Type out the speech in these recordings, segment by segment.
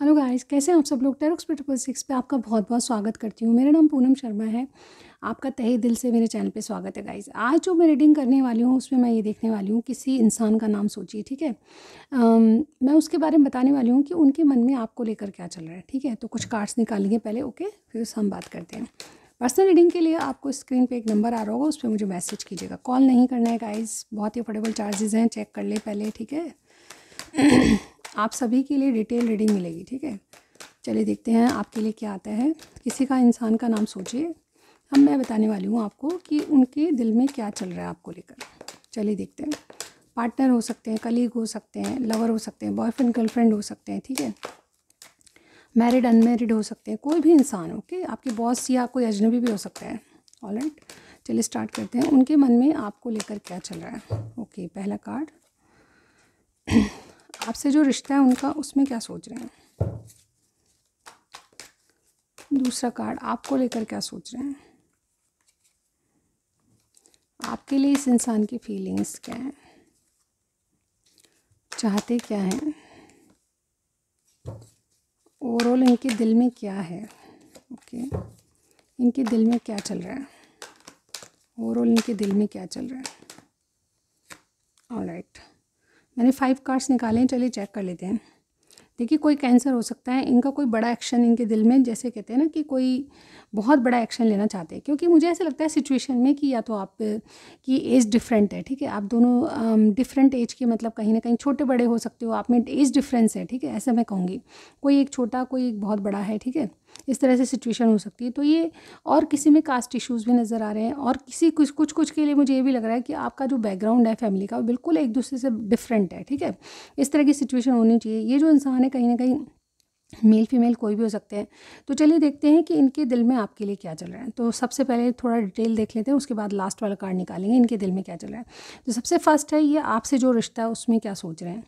Hello guys कैसे हैं आप सब लोग टेरोक्स ट्रिपल सिक्स पे आपका बहुत बहुत स्वागत करती हूँ मेरा नाम पूनम शर्मा है आपका तहे दिल से मेरे चैनल पे स्वागत है गाइस आज जो मैं रीडिंग करने वाली हूँ उसमें मैं ये देखने वाली हूँ किसी इंसान का नाम सोचिए ठीक है आम, मैं उसके बारे में बताने वाली हूँ कि उनके मन में आपको लेकर क्या चल रहा है ठीक है तो कुछ कार्ड्स निकालेंगे पहले ओके फिर उस हम बात करते हैं पर्सनल रीडिंग के लिए आपको स्क्रीन पे एक नंबर आ रहा होगा उस पर मुझे मैसेज कीजिएगा कॉल नहीं करना है गाइज़ बहुत ही अफोर्डेबल चार्जेज़ हैं चेक कर ले पहले ठीक है आप सभी के लिए डिटेल रीडिंग मिलेगी ठीक है चलिए देखते हैं आपके लिए क्या आता है किसी का इंसान का नाम सोचिए अब मैं बताने वाली हूँ आपको कि उनके दिल में क्या चल रहा है आपको लेकर चलिए देखते हैं पार्टनर हो सकते हैं कलीग हो सकते हैं लवर हो सकते हैं बॉयफ्रेंड गर्लफ्रेंड हो सकते हैं ठीक है मैरिड अनमेरिड हो सकते हैं कोई भी इंसान ओके आपके बॉस या कोई अजनबी भी हो सकता है ऑल राइट चलिए स्टार्ट करते हैं उनके मन में आपको लेकर क्या चल रहा है ओके पहला कार्ड आपसे जो रिश्ता है उनका उसमें क्या सोच रहे हैं दूसरा कार्ड आपको लेकर क्या सोच रहे हैं आपके लिए इस इंसान की फीलिंग्स क्या हैं चाहते क्या हैं ओवरऑल इनके दिल में क्या है ओके okay. इनके दिल में क्या चल रहा है ओवरऑल इनके दिल में क्या चल रहा है ऑल राइट right. मैंने फाइव कार्ड्स निकाले हैं चलिए चेक कर लेते हैं देखिए कोई कैंसर हो सकता है इनका कोई बड़ा एक्शन इनके दिल में जैसे कहते हैं ना कि कोई बहुत बड़ा एक्शन लेना चाहते हैं क्योंकि मुझे ऐसा लगता है सिचुएशन में कि या तो आप की एज डिफरेंट है ठीक है आप दोनों डिफरेंट um, एज के मतलब कहीं ना कहीं छोटे बड़े हो सकते हो आप में एज डिफरेंस है ठीक है ऐसा मैं कहूँगी कोई एक छोटा कोई एक बहुत बड़ा है ठीक है इस तरह से सिचुएशन हो सकती है तो ये और किसी में कास्ट इश्यूज़ भी नज़र आ रहे हैं और किसी कुछ कुछ कुछ के लिए मुझे ये भी लग रहा है कि आपका जो बैकग्राउंड है फैमिली का वो बिल्कुल एक दूसरे से डिफरेंट है ठीक है इस तरह की सिचुएशन होनी चाहिए ये जो इंसान है कहीं ना कहीं मेल फीमेल कोई भी हो सकते हैं तो चलिए देखते हैं कि इनके दिल में आपके लिए क्या चल रहा है तो सबसे पहले थोड़ा डिटेल देख लेते हैं उसके बाद लास्ट वाला कार्ड निकालेंगे इनके दिल में क्या चल रहा है तो सबसे फर्स्ट है ये आपसे जो रिश्ता है उसमें क्या सोच रहे हैं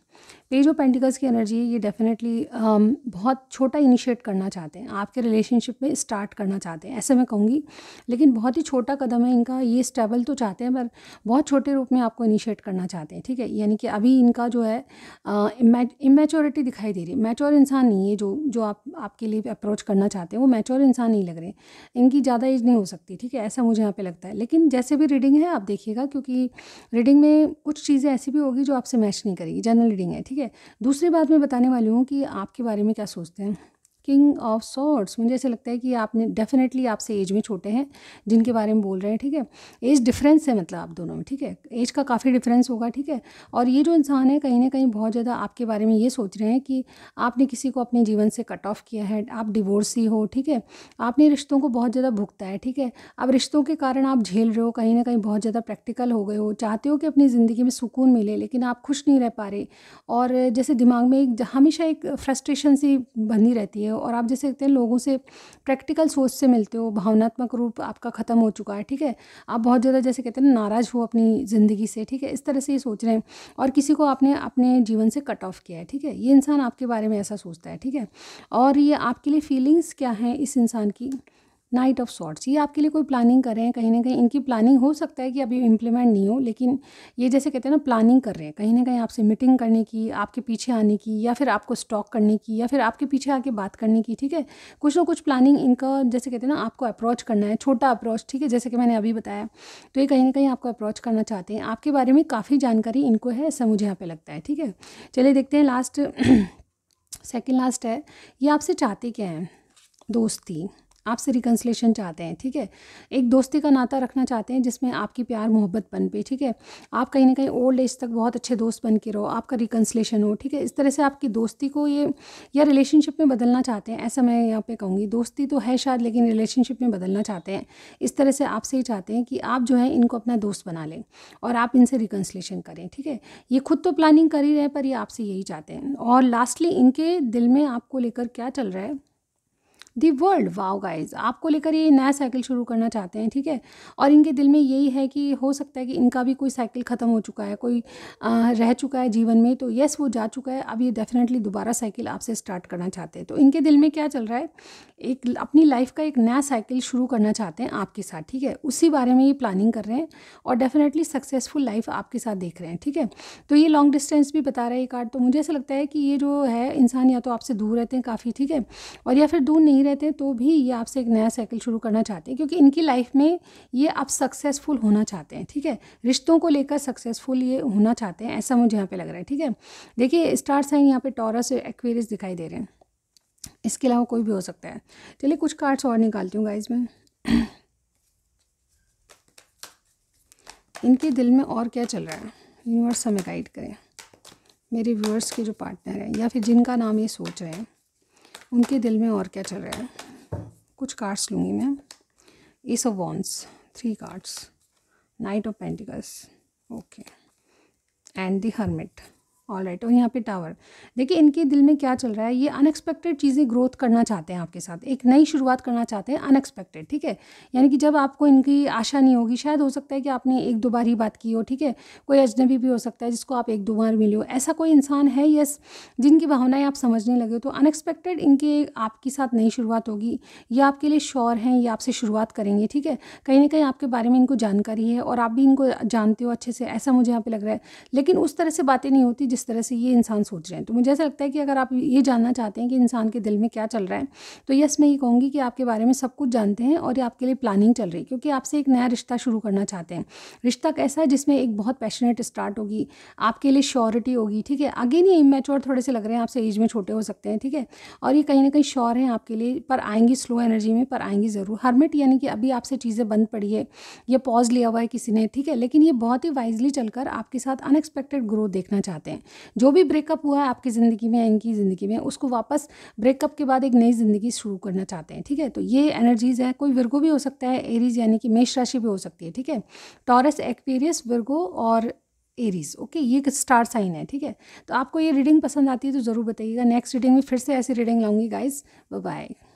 पेज ऑफ पेंटिकल्स की एनर्जी है ये डेफिनेटली बहुत छोटा इनिशिएट करना चाहते हैं आपके रिलेशनशिप में स्टार्ट करना चाहते हैं ऐसे मैं कहूँगी लेकिन बहुत ही छोटा कदम है इनका ये स्टेबल तो चाहते हैं पर बहुत छोटे रूप में आपको इनिशिएट करना चाहते हैं ठीक है यानी कि अभी इनका जो है इमेचोरिटी दिखाई दे रही है मैचोर इंसान नहीं है जो जो आप आपके लिए अप्रोच करना चाहते हैं वो मैच्योर इंसान नहीं लग रहे इनकी ज़्यादा एज नहीं हो सकती ठीक है ऐसा मुझे यहाँ पे लगता है लेकिन जैसे भी रीडिंग है आप देखिएगा क्योंकि रीडिंग में कुछ चीज़ें ऐसी भी होगी जो आपसे मैच नहीं करेगी जनरल रीडिंग है ठीक है दूसरी बात मैं बताने वाली हूँ कि आपके बारे में क्या सोचते हैं किंग ऑफ सॉर्ट्स मुझे ऐसे लगता है कि आपने डेफिनेटली आपसे एज में छोटे हैं जिनके बारे में बोल रहे हैं ठीक है एज डिफरेंस है मतलब आप दोनों में ठीक है एज का काफ़ी डिफरेंस होगा ठीक है और ये जो इंसान है कहीं ना कहीं बहुत ज़्यादा आपके बारे में ये सोच रहे हैं कि आपने किसी को अपने जीवन से कट ऑफ किया है आप ही हो ठीक है आपने रिश्तों को बहुत ज़्यादा भुगता है ठीक है अब रिश्तों के कारण आप झेल रहे हो कहीं ना कहीं बहुत ज़्यादा प्रैक्टिकल हो गए हो चाहते हो कि अपनी ज़िंदगी में सुकून मिले लेकिन आप खुश नहीं रह पा रहे और जैसे दिमाग में एक हमेशा एक फ्रस्ट्रेशन सी बनी रहती है हो और आप जैसे देखते हैं लोगों से प्रैक्टिकल सोच से मिलते हो भावनात्मक रूप आपका ख़त्म हो चुका है ठीक है आप बहुत ज़्यादा जैसे कहते हैं नाराज़ हो अपनी ज़िंदगी से ठीक है इस तरह से ये सोच रहे हैं और किसी को आपने अपने जीवन से कट ऑफ किया है ठीक है ये इंसान आपके बारे में ऐसा सोचता है ठीक है और ये आपके लिए फीलिंग्स क्या हैं इस इंसान की नाइट ऑफ सॉर्ट्स ये आपके लिए कोई प्लानिंग कर रहे हैं कहीं ना कहीं इनकी प्लानिंग हो सकता है कि अभी इम्प्लीमेंट नहीं हो लेकिन ये जैसे कहते हैं ना प्लानिंग कर रहे हैं कहीं ना कहीं आपसे मीटिंग करने की आपके पीछे आने की या फिर आपको स्टॉक करने की या फिर आपके पीछे आके बात करने की ठीक है कुछ ना कुछ प्लानिंग इनका जैसे कहते हैं ना आपको अप्रोच करना है छोटा अप्रोच ठीक है जैसे कि मैंने अभी बताया तो ये कहीं ना कहीं आपको अप्रोच करना चाहते हैं आपके बारे में काफ़ी जानकारी इनको है ऐसा मुझे यहाँ पर लगता है ठीक है चलिए देखते हैं लास्ट सेकेंड लास्ट है ये आपसे चाहते क्या हैं दोस्ती आपसे रिकन्सलेशन चाहते हैं ठीक है एक दोस्ती का नाता रखना चाहते हैं जिसमें आपकी प्यार मोहब्बत बन पे ठीक है आप कहीं ना कहीं ओल्ड एज तक बहुत अच्छे दोस्त बन के रहो आपका रिकन्सलेशन हो ठीक है इस तरह से आपकी दोस्ती को ये या रिलेशनशिप में बदलना चाहते हैं ऐसा मैं यहाँ पे कहूँगी दोस्ती तो है शायद लेकिन रिलेशनशिप में बदलना चाहते हैं इस तरह से आपसे ही चाहते हैं कि आप जो है इनको अपना दोस्त बना लें और आप इनसे रिकन्सलेशन करें ठीक है ये खुद तो प्लानिंग कर ही रहे पर ये आपसे यही चाहते हैं और लास्टली इनके दिल में आपको लेकर क्या चल रहा है दी वर्ल्ड वाओ गाइज आपको लेकर ये नया साइकिल शुरू करना चाहते हैं ठीक है और इनके दिल में यही है कि हो सकता है कि इनका भी कोई साइकिल ख़त्म हो चुका है कोई आ, रह चुका है जीवन में तो यस वो जा चुका है अब ये डेफिनेटली दोबारा साइकिल आपसे स्टार्ट करना चाहते हैं तो इनके दिल में क्या चल रहा है एक अपनी लाइफ का एक नया साइकिल शुरू करना चाहते हैं आपके साथ ठीक है उसी बारे में ये प्लानिंग कर रहे हैं और डेफिनेटली सक्सेसफुल लाइफ आपके साथ देख रहे हैं ठीक है तो ये लॉन्ग डिस्टेंस भी बता रहा है ये कार्ड तो मुझे ऐसा लगता है कि ये जो है इंसान या तो आपसे दूर रहते हैं काफ़ी ठीक है और या फिर दूर नहीं नहीं रहते तो भी ये आपसे एक नया साइकिल शुरू करना चाहते हैं क्योंकि इनकी लाइफ में ये आप सक्सेसफुल होना चाहते हैं ठीक है रिश्तों को लेकर सक्सेसफुल ये होना चाहते हैं ऐसा मुझे यहाँ पे लग रहा है ठीक है देखिए स्टार साइन यहाँ पे टॉरस एक्वेरियस दिखाई दे रहे हैं इसके अलावा कोई भी हो सकता है चलिए कुछ कार्ड्स और निकालती हूँ गाइज में इनके दिल में और क्या चल रहा है यूनिवर्स हमें गाइड करें मेरे व्यूअर्स के जो पार्टनर हैं या फिर जिनका नाम ये सोच रहे हैं उनके दिल में और क्या चल रहा है कुछ कार्ड्स लूँगी मैं ace of wands three cards knight of pentacles okay and the hermit all right और यहाँ पे टावर देखिए इनके दिल में क्या चल रहा है ये अनएक्सपेक्टेड चीज़ें ग्रोथ करना चाहते हैं आपके साथ एक नई शुरुआत करना चाहते हैं अनएक्सपेक्टेड ठीक है यानी कि जब आपको इनकी आशा नहीं होगी शायद हो सकता है कि आपने एक दो बार ही बात की हो ठीक है कोई अजनबी भी हो सकता है जिसको आप एक दो बार मिले हो ऐसा कोई इंसान है यस जिनकी भावनाएं आप समझने लगे हो तो अनएक्सपेक्टेड इनके आपके साथ नई शुरुआत होगी या आपके लिए श्योर हैं या आपसे शुरुआत करेंगे ठीक है कहीं ना कहीं आपके बारे में इनको जानकारी है और आप भी इनको जानते हो अच्छे से ऐसा मुझे यहाँ पे लग रहा है लेकिन उस तरह से बातें नहीं होती जिस इस तरह से ये इंसान सोच रहे हैं तो मुझे ऐसा लगता है कि अगर आप ये जानना चाहते हैं कि इंसान के दिल में क्या चल रहा है तो यस मैं ये कहूँगी कि आपके बारे में सब कुछ जानते हैं और ये आपके लिए प्लानिंग चल रही है क्योंकि आपसे एक नया रिश्ता शुरू करना चाहते हैं रिश्ता कैसा है जिसमें एक बहुत पैशनेट स्टार्ट होगी आपके लिए श्योरिटी होगी ठीक है आगे नहीं इमेच्योर थोड़े से लग रहे हैं आपसे एज में छोटे हो सकते हैं ठीक है और ये कहीं ना कहीं श्योर हैं आपके लिए पर आएंगी स्लो एनर्जी में पर आएंगी ज़रूर हरमिट यानी कि अभी आपसे चीज़ें बंद पड़ी है या पॉज लिया हुआ है किसी ने ठीक है लेकिन ये बहुत ही वाइजली चलकर आपके साथ अनएक्सपेक्टेड ग्रोथ देखना चाहते हैं जो भी ब्रेकअप हुआ है आपकी ज़िंदगी में इनकी ज़िंदगी में उसको वापस ब्रेकअप के बाद एक नई ज़िंदगी शुरू करना चाहते हैं ठीक है तो ये एनर्जीज़ है कोई विरगो भी हो सकता है एरीज यानी कि मेष राशि भी हो सकती है ठीक है टॉरस एक्वेरियस विरगो और एरीज ओके ये स्टार साइन है ठीक है तो आपको ये रीडिंग पसंद आती है तो ज़रूर बताइएगा नेक्स्ट रीडिंग में फिर से ऐसी रीडिंग लाऊंगी गाइज बाय